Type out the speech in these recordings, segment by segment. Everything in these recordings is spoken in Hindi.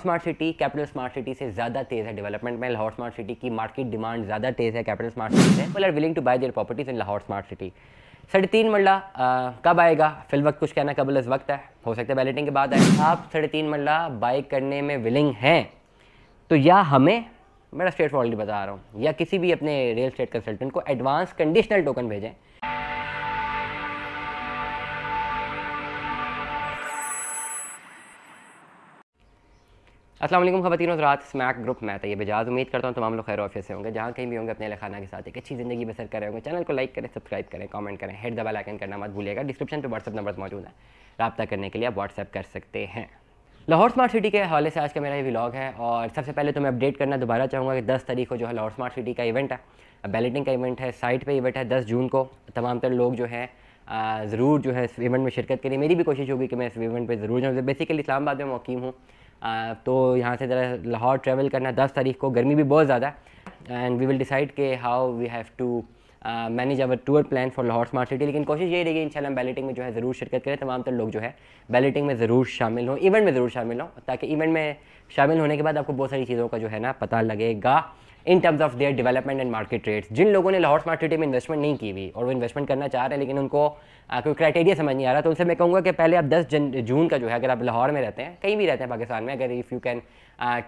smart city capital smart city से ज़्यादा तेज़ है डेवलपमेंट में लाहौर स्मार्ट सिटी की मार्केट डिमांड ज़्यादा तेज़ है कैपिटल स्मार्ट सिटी से people are willing to buy their properties in Lahore smart city साढ़े तीन मरला कब आएगा फिल वक्त कुछ कहना कबल इस वक्त है हो सकता है बैलेटिंग के बाद आए आप साढ़े तीन मरला बाई करने में विलिंग हैं तो या हमें मेरा स्टेट फॉल्टी बता रहा हूँ या किसी भी अपने रियल स्टेट कंसल्टेंट को एडवांस कंडीशनल टोकन भेजें असलम खबतिन हजरात स्मैक ग्रुप में था ये उम्मीद करता हूँ तमाम लोग खैर ऑफिस से होंगे जहाँ कहीं भी होंगे अपने खाना के साथ एक अच्छी ज़िंदगी बसर कर रहे होंगे चैनल को लाइक करें सब्सक्राइब करें कमेंट करें हेड दबा लाइकन करना मत भूलिएगा डिस्क्रिप्शन पर व्हाट्सअप नंबर मौजूद है रबा करने के लिए आप व्हाट्सअप कर सकते हैं लाहौर स्मार्ट सिटी के हवाले से आज का मेरा ये व्लॉग है और सबसे पहले तो मैं अपडेट करना दोबारा चाहूँगा कि दस तारीख को जो है लाहौर स्मार्ट सिटी का इवेंट है बैलेटिंग का इवेंट है साइट पर इवेंट है दस जून को तमाम तर लोग जो है ज़रूर जो है इस इवेंट में शिरकत करें मेरी भी कोशिश होगी कि मैं इस इवेंट पर ज़रूर जाऊँ बेसिकली इस्लामाबाद में मौकम हूँ तो यहाँ से ज़रा लाहौर ट्रैवल करना दस तारीख को गर्मी भी बहुत ज़्यादा है एंड वी विल डिसाइड के how we have to manage our tour plan for Lahore smart city लेकिन कोशिश ये रहेगी इंशाल्लाह बैलेटिंग में जो है ज़रूर शिरकत करें तमाम तर लोग जो है बैलेटिंग में ज़रूर शामिल हों इवेंट में ज़रूर शामिल हों ताकि इवेंट में शामिल होने के बाद आपको बहुत सारी चीज़ों का जो है ना पता लगेगा in terms of their development and market rates जिन लोगों ने लाहौर स्मार्ट सिटी में इन्वेस्टमेंट नहीं की हुई और वो इन्वेस्टमेंट करना चाह रहे हैं लेकिन उनको कोई क्राइटेरिया समझ नहीं आ रहा तो उनसे मैं कहूँगा कि पहले आप दस जून का जो है अगर आप लाहौर में रहते हैं कहीं भी रहते हैं पाकिस्तान में अगर if you can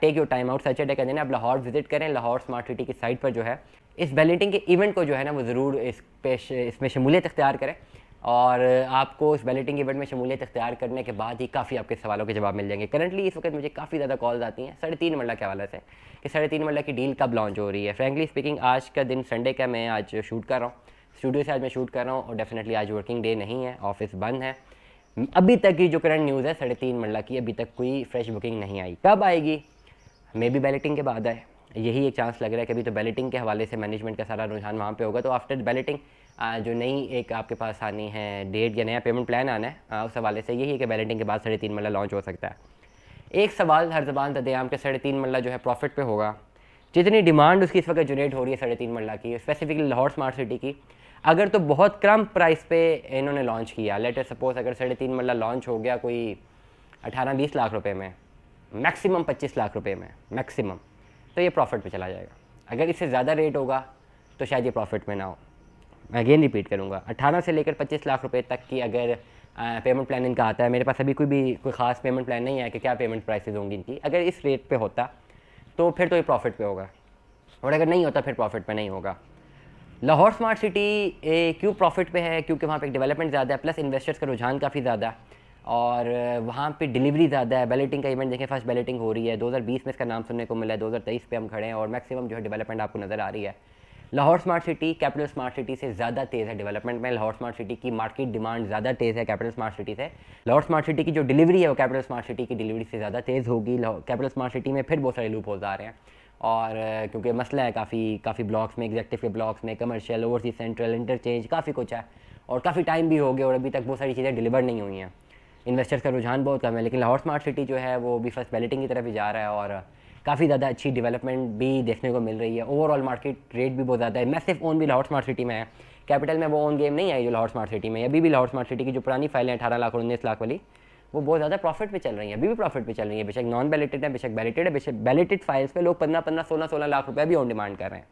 take your time out सच का दिन आप लाहौर विजिट करें लाहौर स्मार्ट सिटी की साइट पर जो है इस बैलेंटिंग के इवेंट को जो है ना वो ज़रूर इस पेश इसमें शमूलियत इख्तियार करें और आपको उस बैलेटिंग इवेंट में शमूलियत इख्तियार करने के बाद ही काफ़ी आपके सवालों के जवाब मिल जाएंगे करंटली इस वक्त मुझे काफ़ी ज़्यादा कॉल्स आती हैं साढ़े तीन मरला के हवाले से कि साढ़े तीन मरला की डील कब लॉन्च हो रही है फ्रेंकली स्पीकिंग आज का दिन संडे का मैं आज शूट कर रहा हूँ स्टूडियो से आज मैं शूट कर रहा हूँ और डेफिनेटली आज वर्किंग डे नहीं है ऑफिस बंद है अभी तक की जो करंट न्यूज़ है साढ़े तीन मरला की अभी तक कोई फ्रेश बुकिंग नहीं आई कब आएगी मे बी बैलेटिंग के बाद आए यही एक चांस लग रहा है कि अभी तो बैलेटिंग के हवाले से मैनेजमेंट का सारा रुझान वहाँ पे होगा तो आफ्टर बैलेटिंग जो नई एक आपके पास आनी है डेट या नया पेमेंट प्लान आना है उस हवाले से यही है कि बैलेंटिंग के बाद साढ़े तीन मरला लॉन्च हो सकता है एक सवाल हर जबान तदयाम के साढ़े तीन मरला जो है प्रॉफिट पे होगा जितनी डिमांड उसकी इस वक्त जनरेट हो रही है साढ़े तीन मरला की स्पेसिफिकली लाहौर स्मार्ट सिटी की अगर तो बहुत कम प्राइस पे इन्होंने लॉन्च किया लेटर सपोज अगर साढ़े तीन मरला लॉन्च हो गया कोई अठारह बीस लाख रुपये में मैक्सिमम पच्चीस लाख रुपये में मैक्सिमम तो ये प्रॉफिट पर चला जाएगा अगर इससे ज़्यादा रेट होगा तो शायद ये प्रॉफिट में ना हो अगेन रिपीट करूँगा अट्ठारह से लेकर पच्चीस लाख रुपये तक की अगर पेमेंट प्लान इनका आता है मेरे पास अभी कोई भी कोई ख़ास पेमेंट प्लान नहीं है कि क्या पेमेंट प्राइसेज होंगी इनकी अगर इस रेट पे होता तो फिर तो ये प्रॉफिट पे होगा और अगर नहीं होता फिर प्रॉफिट पे नहीं होगा लाहौर स्मार्ट सिटी क्यों प्रॉफिट पे है क्योंकि वहाँ पे एक डेवलपमेंट ज़्यादा है प्लस इन्वेस्टर्स का रुझान काफ़ी ज़्यादा और वहाँ पर डिलीवरी ज़्यादा है बैलेटिंग का इवेंट देखें फर्स्ट बैलेटिंग हो रही है दो में इसका नाम सुनने को मिला है दो पे हम खड़े हैं और मैक्सिमम जो है डेवलपमेंट आपको नज़र आ रही है Lahore smart city capital smart city से ज़्यादा तेज़ है डेवलपमेंट में लाहौर स्मार्ट सिटी की मार्केट डिमांड ज़्यादा तेज़ है कैपिटल स्मार्ट सिटी से लाहौर स्मार्ट सिटी की जो डिलीवरी है वो कैपिटल स्मार्ट सिटी की डिलीवरी से ज़्यादा तेज़ होगी कैपिटल स्मार्ट सिटी में फिर बहुत सारे लूप होल्स आ रहे हैं और क्योंकि मसला है काफ़ी काफ़ी ब्लॉक्स में एग्जेक्टिव के ब्लॉक्स में कमर्शियल ओवरसी सेंट्रल इंटरचेंज काफ़ी कुछ है और काफ़ी टाइम भी हो गया और अभी तक बहुत सारी चीज़ें डिलीवर नहीं हुई हैं इन्वेस्टर्स का रुझान बहुत कम है लेकिन लाहौर स्मार्ट सिटी जो है वो भी फर्स्ट बैलेटिंग की तरफ ही जा रहा है और काफ़ी ज़्यादा अच्छी डेवलपमेंट भी देखने को मिल रही है ओवरऑल मार्केट रेट भी बहुत ज़्यादा है मैं सिर्फ ओन भी लाहौर स्मार्ट सिटी में है कैपिटल में वो ओन गेम नहीं आई जो लाहौर स्मार्ट सिटी में अभी भी लाहौर स्मार्ट सिटी की जो पुरानी फाइल है अठारह लाख और उन्नीस लाख वाली वो बहुत ज़्यादा प्रॉफिट पे चल रही है अभी भी प्रॉफिट पे चल रही है बेशक नॉन बैलेटेड है बेशक बैलेटेड है बेशक बैलेटेड फाइल्स पे लोग पंद्रह पंद्रह सोलह सोलह लाख रुपये भी ऑन डिमांड कर रहे हैं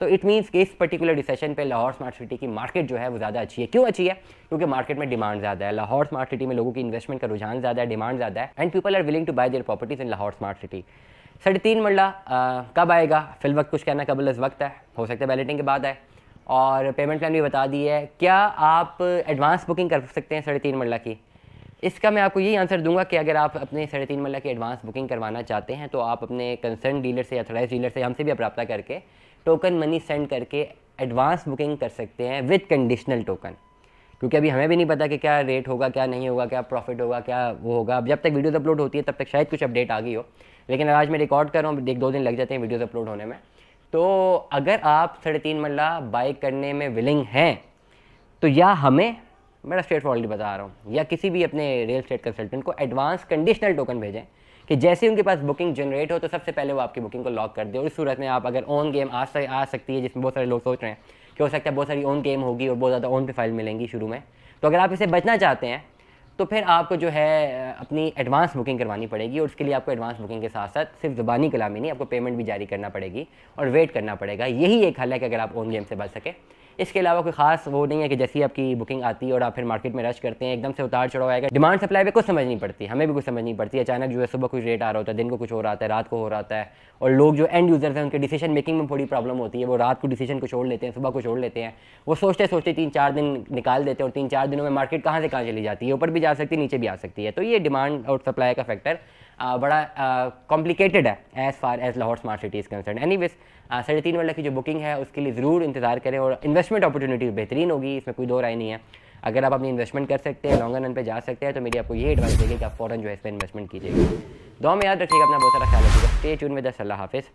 तो इट मीन्स कि इस पर्टिकुलर डिसेशन पे लाहौर स्मार्ट सिटी की मार्केट जो है वो ज़्यादा अच्छी है क्यों अच्छी है क्योंकि मार्केट में डिमांड ज़्यादा है लाहौर स्मार्ट सिटी में लोगों की इन्वेस्टमेंट का रुझान ज़्यादा है डिमांड ज़्यादा है and people are willing to buy their properties in Lahore smart city साढ़े तीन मरला कब आएगा फिल वक्त कुछ कहना कबल इस वक्त है हो सकता है बैलेटिंग के बाद आए और पेमेंट प्लान भी बता दी है क्या आप एडवांस बुकिंग कर सकते हैं साढ़े तीन मरला की इसका मैं आपको यही आंसर दूंगा कि अगर आप अपने साढ़े तीन मरला की एडवांस बुकिंग करवाना चाहते हैं तो आप अपने कंसर्न डीलर से अथोराइज डीलर से हमसे भी आप रब्ता करके टोकन मनी सेंड करके एडवांस बुकिंग कर सकते हैं विद कंडीशनल टोकन क्योंकि अभी हमें भी नहीं पता कि क्या रेट होगा क्या नहीं होगा क्या प्रॉफिट होगा क्या वो होगा अब जब तक वीडियोज़ अपलोड होती है तब तक शायद कुछ अपडेट आ गई हो लेकिन आज मैं रिकॉर्ड कर रहा हूँ एक दो दिन लग जाते हैं वीडियोज़ अपलोड होने में तो अगर आप साढ़े तीन मरला बाइक करने में विलिंग हैं तो या हमें मैं स्टेट फॉरवर्डली बता रहा हूँ या किसी भी अपने रियल स्टेट कंसल्टेंट को एडवांस कंडीशनल टोकन भेजें कि जैसे उनके पास बुकिंग जनरेट हो तो सबसे पहले वो आपकी बुकिंग को लॉक कर दे और इस सूरत में आप अगर ऑन गेम आ, सक, आ सकती है जिसमें बहुत सारे लोग सोच रहे हैं कि हो सकता है बहुत सारी ऑन गेम होगी और बहुत ज़्यादा ऑन पे फाइल मिलेंगी शुरू में तो अगर आप इसे बचना चाहते हैं तो फिर आपको जो है अपनी एडवांस बुकिंग करवानी पड़ेगी और उसके लिए आपको एडवांस बुकिंग के साथ साथ सिर्फ ज़बानी कलामी नहीं आपको पेमेंट भी जारी करना पड़ेगी और वेट करना पड़ेगा यही एक हल है कि अगर आप ऑन गेम से बच सकें इसके अलावा कोई खास वो नहीं है कि जैसी आपकी बुकिंग आती है और आप फिर मार्केट में रश करते हैं एकदम से उतार चढ़ाव आएगा डिमांड सप्लाई पर कुछ समझ नहीं पड़ती हमें भी कुछ समझ नहीं पड़ती अचानक जो है सुबह कुछ रेट आ रहा होता है दिन को कुछ हो रहा है रात को हो रहा है और लोग जो एंड यूज़र्स हैं उनके डिसीजन मेकिंग में थोड़ी प्रॉब्लम होती है वो रात को डिसीजन को छोड़ लेते हैं सुबह को छोड़ लेते हैं वो सोचते सोचते तीन चार दिन निकाल देते हैं और तीन चार दिनों में मार्केट कहाँ से कहाँ चली जाती है ऊपर भी जा सकती है नीचे भी आ सकती है तो ये डिमांड और सप्लाई का फैक्टर बड़ा कॉम्प्लिकेटेड है as far as Lahore smart city is concern anyways साढ़े तीन वाले की जो बुकिंग है उसके लिए ज़रूर इंतज़ार करें और इन्वेस्टमेंट अपॉर्चुनिटी बेहतरीन होगी इसमें कोई दो राय नहीं है अगर आप अपनी इन्वेस्टमेंट कर सकते हैं लॉन्गर रन पे जा सकते हैं तो मेरी आपको ये एडवाइस देगी कि आप फ़ौरन जो है इस पर इन्वेस्टमेंट कीजिएगा दो में याद रखिएगा अपना बहुत सारा ख्याल रखिएगा स्टे ट्यून विद अल्लाह हाफिज़